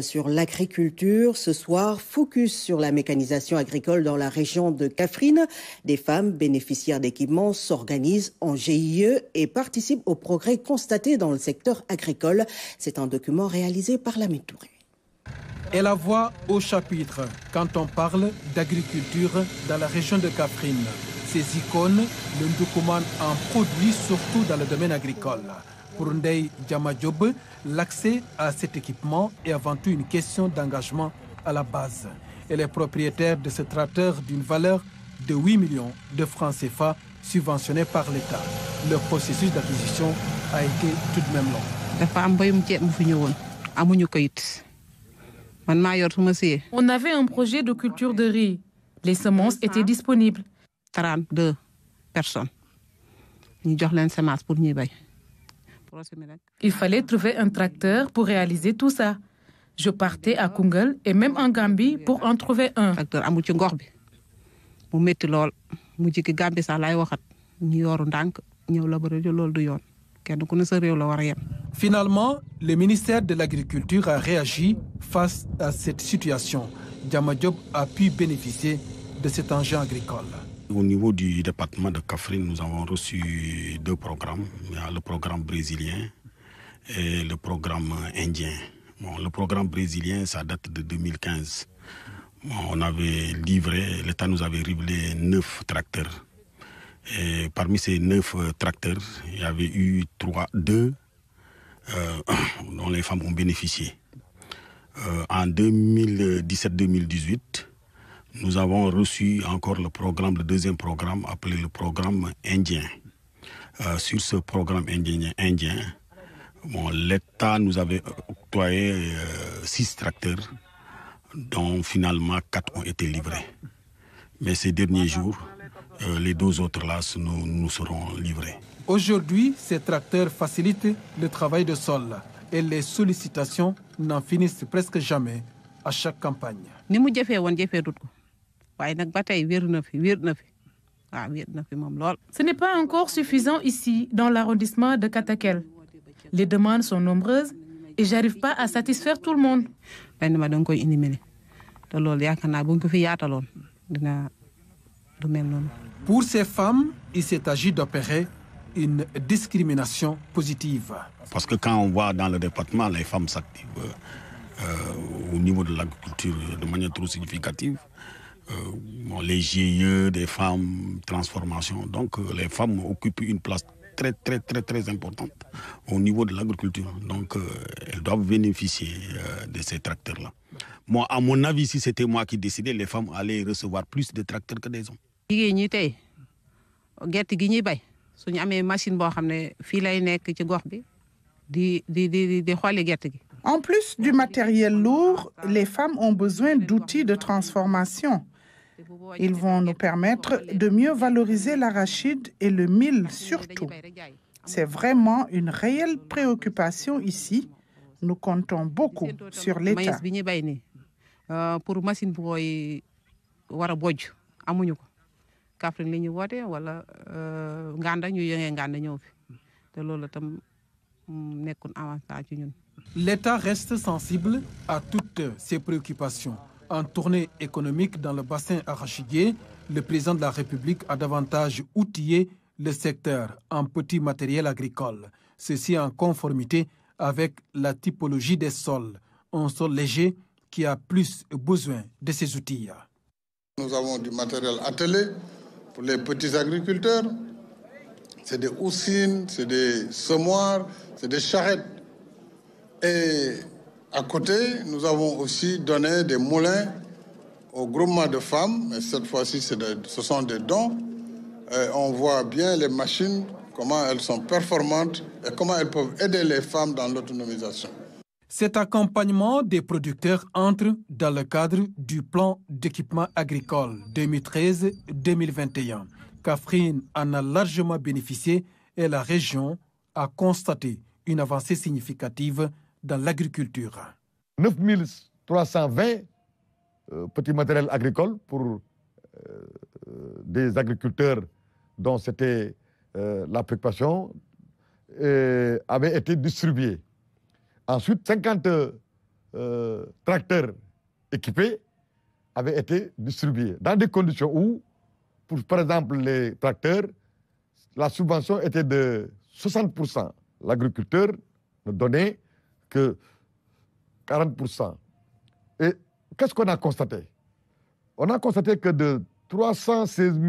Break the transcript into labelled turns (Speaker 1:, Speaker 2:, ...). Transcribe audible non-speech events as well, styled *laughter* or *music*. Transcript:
Speaker 1: sur l'agriculture. Ce soir, focus sur la mécanisation agricole dans la région de Cafrine. Des femmes bénéficiaires d'équipements s'organisent en GIE et participent aux progrès constatés dans le secteur agricole. C'est un document réalisé par la Métourée.
Speaker 2: Et la voix au chapitre quand on parle d'agriculture dans la région de Caffrine. Ces icônes, le document en produit surtout dans le domaine agricole. Pour Ndei Djamadjob, l'accès à cet équipement est avant tout une question d'engagement à la base. Elle est propriétaire de ce tracteur d'une valeur de 8 millions de francs CFA subventionnés par l'État. Leur processus
Speaker 1: d'acquisition a été tout de même long. On avait un projet de culture de riz. Les semences étaient disponibles. 32 personnes. Nous pour nous. Il fallait trouver un tracteur pour réaliser tout ça. Je partais à Kungel et même en Gambie pour en trouver un.
Speaker 2: Finalement, le ministère de l'Agriculture a réagi face à cette situation. Diop a pu bénéficier de cet engin agricole.
Speaker 3: Au niveau du département de Kafrine, nous avons reçu deux programmes. Il y a le programme brésilien et le programme indien. le programme brésilien, ça date de 2015. on avait livré, l'État nous avait livré neuf tracteurs. Et parmi ces neuf euh, tracteurs, il y avait eu trois, deux euh, *coughs* dont les femmes ont bénéficié. Euh, en 2017-2018, nous avons reçu encore le programme, le deuxième programme appelé le programme indien. Euh, sur ce programme indien, indien l'État nous avait octroyé euh, six tracteurs, dont finalement quatre ont été livrés. Mais ces derniers jours, euh, les deux autres là nous, nous seront livrés.
Speaker 2: Aujourd'hui, ces tracteurs facilitent le travail de sol et les sollicitations n'en finissent
Speaker 1: presque jamais à chaque campagne ce n'est pas encore suffisant ici dans l'arrondissement de Katakel les demandes sont nombreuses et j'arrive pas à satisfaire tout le monde.
Speaker 2: pour ces femmes il s'agit d'opérer une discrimination positive.
Speaker 3: Parce que quand on voit dans le département, les femmes s'activent euh, euh, au niveau de l'agriculture de manière trop significative, euh, les GIE, des femmes, transformation. Donc euh, les femmes occupent une place très très très très importante au niveau de l'agriculture. Donc euh, elles doivent bénéficier de ces tracteurs-là. Moi, à mon avis, si c'était moi qui décidais, les femmes allaient recevoir plus de tracteurs
Speaker 1: que des hommes. En plus du matériel
Speaker 2: lourd, les femmes ont besoin d'outils de transformation. Ils vont nous permettre de mieux valoriser l'arachide et le mil surtout. C'est vraiment une réelle préoccupation ici. Nous comptons beaucoup sur l'État. L'État reste sensible à toutes ces préoccupations. En tournée économique dans le bassin arachidier, le président de la République a davantage outillé le secteur en petit matériel agricole, ceci en conformité avec la typologie des sols, un sol léger qui a plus besoin de ces outils.
Speaker 3: Nous avons du matériel attelé pour les petits agriculteurs. C'est des houssines, c'est des semoirs, c'est des charrettes. Et à côté, nous avons aussi donné des moulins au groupement de femmes, mais cette fois-ci, ce sont des dons. on voit bien les machines, comment elles sont performantes et comment elles peuvent aider les femmes dans l'autonomisation. Cet
Speaker 2: accompagnement des producteurs entre dans le cadre du plan d'équipement agricole 2013-2021 catherine en a largement bénéficié et la région a constaté une avancée significative dans l'agriculture.
Speaker 3: 9320 euh, petits matériels agricoles pour euh, des agriculteurs dont c'était euh, la préoccupation avait été distribués. Ensuite, 50 tracteurs équipés avaient été distribués dans des conditions où, pour, par exemple, les tracteurs, la subvention était de 60%. L'agriculteur nous donnait que 40%. Et qu'est-ce qu'on a constaté On a constaté que de 316 000